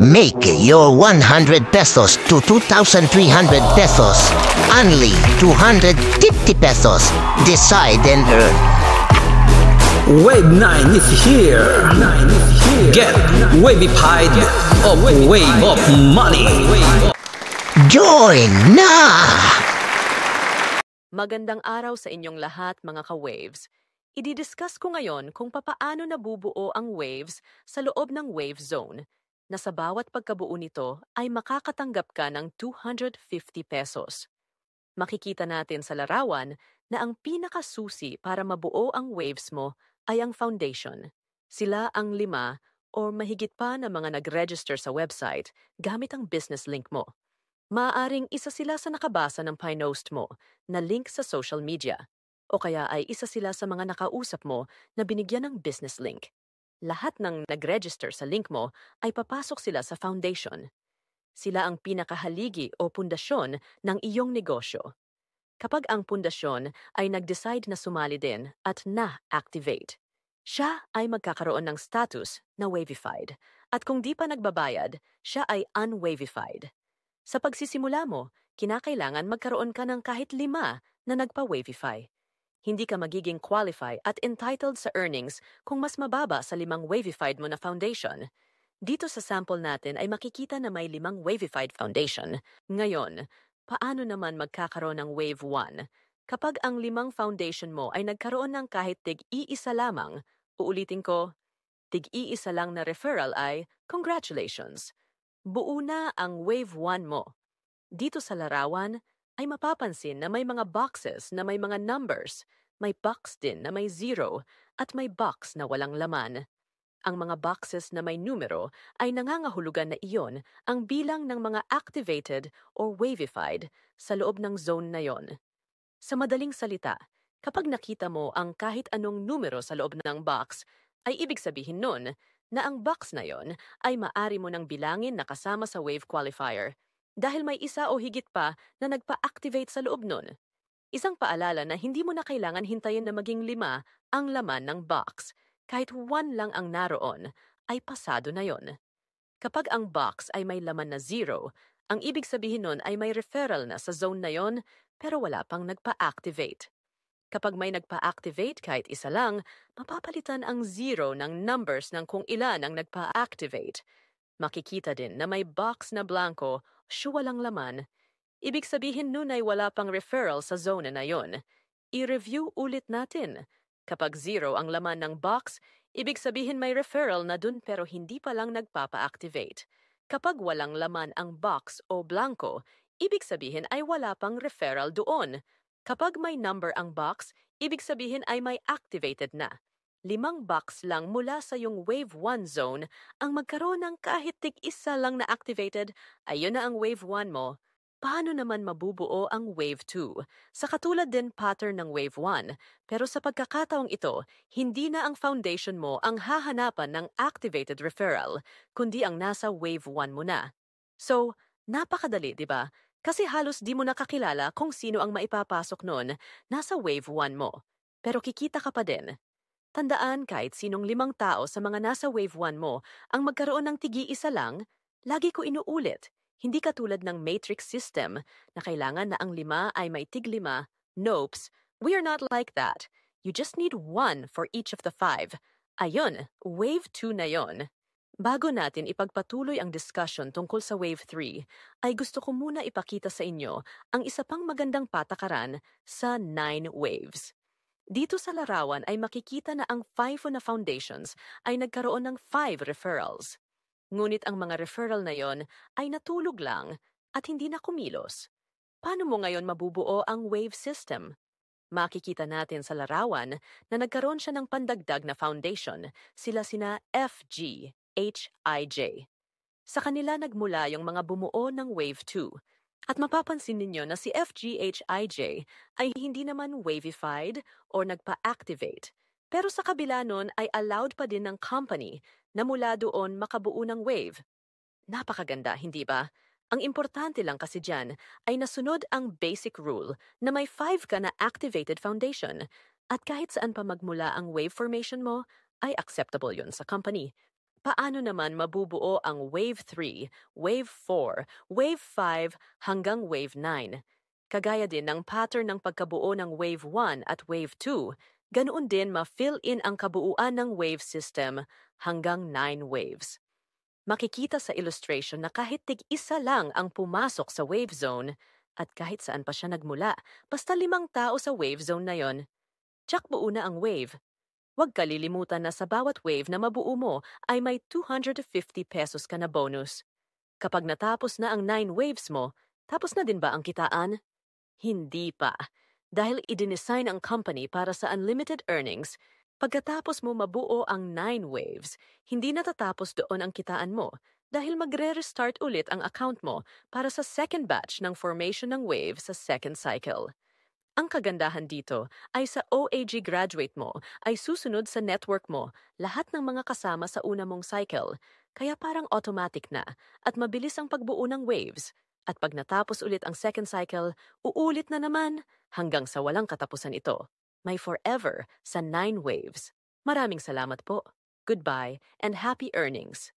Make your 100 pesos to 2,300 pesos. Only 250 pesos. Decide and earn. Wave 9 is here. Get wavified of wave of money. Join na! Magandang araw sa inyong lahat mga ka-waves. Idi-discuss ko ngayon kung papaano nabubuo ang waves sa loob ng wave zone na sa bawat pagkabuo nito ay makakatanggap ka ng 250 pesos. Makikita natin sa larawan na ang pinakasusi para mabuo ang waves mo ay ang foundation. Sila ang lima o mahigit pa na mga nag-register sa website gamit ang business link mo. Maaring isa sila sa nakabasa ng pinost mo na link sa social media o kaya ay isa sila sa mga nakausap mo na binigyan ng business link lahat ng nag-register sa link mo ay papasok sila sa foundation. Sila ang pinakahaligi o pundasyon ng iyong negosyo. Kapag ang pundasyon ay nag-decide na sumali din at na-activate, siya ay magkakaroon ng status na wavified at kung di pa nagbabayad, siya ay unwavified. Sa pagsisimula mo, kinakailangan magkaroon ka ng kahit lima na nagpa-wavify hindi ka magiging qualify at entitled sa earnings kung mas mababa sa limang wavified mo na foundation. Dito sa sample natin ay makikita na may limang wavified foundation. Ngayon, paano naman magkakaroon ng wave 1? Kapag ang limang foundation mo ay nagkaroon ng kahit tig-iisa lamang, uulitin ko, tig-iisa lang na referral ay congratulations. Buo na ang wave 1 mo. Dito sa larawan, ay mapapansin na may mga boxes na may mga numbers, may box din na may zero, at may box na walang laman. Ang mga boxes na may numero ay nangangahulugan na iyon ang bilang ng mga activated or wavified sa loob ng zone na iyon. Sa madaling salita, kapag nakita mo ang kahit anong numero sa loob ng box, ay ibig sabihin nun na ang box na iyon ay maari mo nang bilangin na kasama sa wave qualifier – dahil may isa o higit pa na nagpa-activate sa loob nun. Isang paalala na hindi mo na kailangan hintayin na maging lima ang laman ng box. Kahit one lang ang naroon, ay pasado na yon. Kapag ang box ay may laman na zero, ang ibig sabihin nun ay may referral na sa zone na yon pero wala pang nagpa-activate. Kapag may nagpa-activate kahit isa lang, mapapalitan ang zero ng numbers ng kung ilan ang nagpa-activate. Makikita din na may box na blanco siya walang laman. Ibig sabihin nun ay wala pang referral sa zona na yon. I-review ulit natin. Kapag zero ang laman ng box, ibig sabihin may referral na dun pero hindi pa lang nagpapa-activate. Kapag walang laman ang box o blanco, ibig sabihin ay wala pang referral doon. Kapag may number ang box, ibig sabihin ay may activated na limang box lang mula sa yung Wave 1 zone ang magkaroon ng kahit tig-isa lang na activated, ayun na ang Wave 1 mo, paano naman mabubuo ang Wave 2? Sa katulad din pattern ng Wave 1, pero sa pagkakataong ito, hindi na ang foundation mo ang hahanapan ng activated referral, kundi ang nasa Wave 1 mo na. So, napakadali, di ba? Kasi halos di mo nakakilala kung sino ang maipapasok noon nasa Wave 1 mo. Pero kikita ka pa din Tandaan kahit sinong limang tao sa mga nasa wave 1 mo ang magkaroon ng tigi-isa lang, lagi ko inuulit, hindi katulad ng matrix system na kailangan na ang lima ay may tig-lima. Nopes, we are not like that. You just need one for each of the five. Ayun, wave 2 na yon. Bago natin ipagpatuloy ang discussion tungkol sa wave 3, ay gusto ko muna ipakita sa inyo ang isa pang magandang patakaran sa 9 waves. Dito sa larawan ay makikita na ang five na foundations ay nagkaroon ng five referrals. Ngunit ang mga referral na yon ay natulog lang at hindi na kumilos. Paano mo ngayon mabubuo ang wave system? Makikita natin sa larawan na nagkaroon siya ng pandagdag na foundation, sila sina FG, HIJ. Sa kanila nagmula yung mga bumuo ng wave 2, at mapapansin ninyo na si FGHIJ ay hindi naman wavified or nagpa-activate. Pero sa kabila nun ay allowed pa din ng company na mula doon makabuo ng wave. Napakaganda, hindi ba? Ang importante lang kasi dyan ay nasunod ang basic rule na may 5 ka na activated foundation at kahit saan pa magmula ang wave formation mo, ay acceptable yon sa company paano naman mabubuo ang Wave 3, Wave 4, Wave 5 hanggang Wave 9? Kagaya din ng pattern ng pagkabuo ng Wave 1 at Wave 2, ganoon din ma-fill in ang kabuuan ng wave system hanggang 9 waves. Makikita sa illustration na kahit tig-isa lang ang pumasok sa wave zone, at kahit saan pa siya nagmula, basta limang tao sa wave zone na yon. Tsak buo na ang wave, Huwag kalilimutan na sa bawat wave na mabuo mo ay may 250 pesos ka na bonus. Kapag natapos na ang 9 waves mo, tapos na din ba ang kitaan? Hindi pa. Dahil idinesign ang company para sa unlimited earnings, pagkatapos mo mabuo ang 9 waves, hindi natatapos doon ang kitaan mo dahil magre-restart ulit ang account mo para sa second batch ng formation ng wave sa second cycle. Ang kagandahan dito ay sa OAG graduate mo ay susunod sa network mo lahat ng mga kasama sa una mong cycle, kaya parang automatic na at mabilis ang pagbuo ng waves. At pag natapos ulit ang second cycle, uulit na naman hanggang sa walang katapusan ito. May forever sa nine waves. Maraming salamat po. Goodbye and happy earnings!